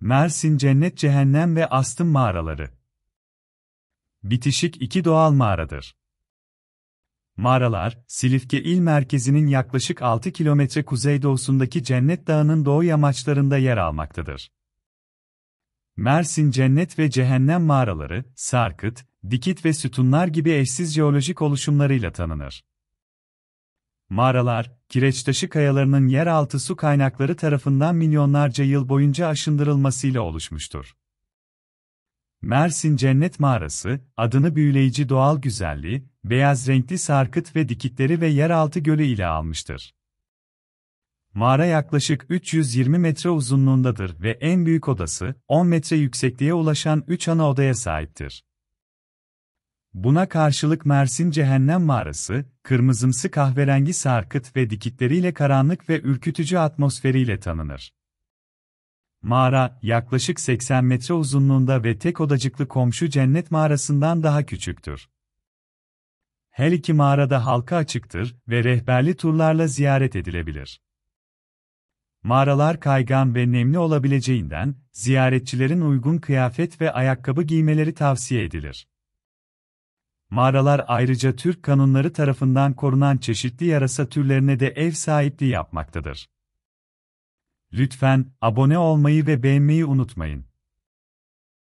Mersin Cennet Cehennem ve Astım Mağaraları Bitişik iki doğal mağaradır. Mağaralar, Silifke il merkezinin yaklaşık 6 kilometre kuzeydoğusundaki Cennet Dağı'nın doğu yamaçlarında yer almaktadır. Mersin Cennet ve Cehennem mağaraları, sarkıt, dikit ve sütunlar gibi eşsiz jeolojik oluşumlarıyla tanınır mağaralar, kireç taşı kayalarının yeraltı su kaynakları tarafından milyonlarca yıl boyunca aşındırılmasıyla oluşmuştur. Mersin Cennet Mağarası, adını büyüleyici doğal güzelliği, beyaz renkli sarkıt ve dikitleri ve yeraltı gölü ile almıştır. Mağara yaklaşık 320 metre uzunluğundadır ve en büyük odası 10 metre yüksekliğe ulaşan 3 ana odaya sahiptir. Buna karşılık Mersin Cehennem Mağarası, kırmızımsı kahverengi sarkıt ve dikitleriyle karanlık ve ürkütücü atmosferiyle tanınır. Mağara, yaklaşık 80 metre uzunluğunda ve tek odacıklı komşu cennet mağarasından daha küçüktür. Her iki mağarada halka açıktır ve rehberli turlarla ziyaret edilebilir. Mağaralar kaygan ve nemli olabileceğinden, ziyaretçilerin uygun kıyafet ve ayakkabı giymeleri tavsiye edilir. Mağaralar ayrıca Türk kanunları tarafından korunan çeşitli yarasa türlerine de ev sahipliği yapmaktadır. Lütfen abone olmayı ve beğenmeyi unutmayın.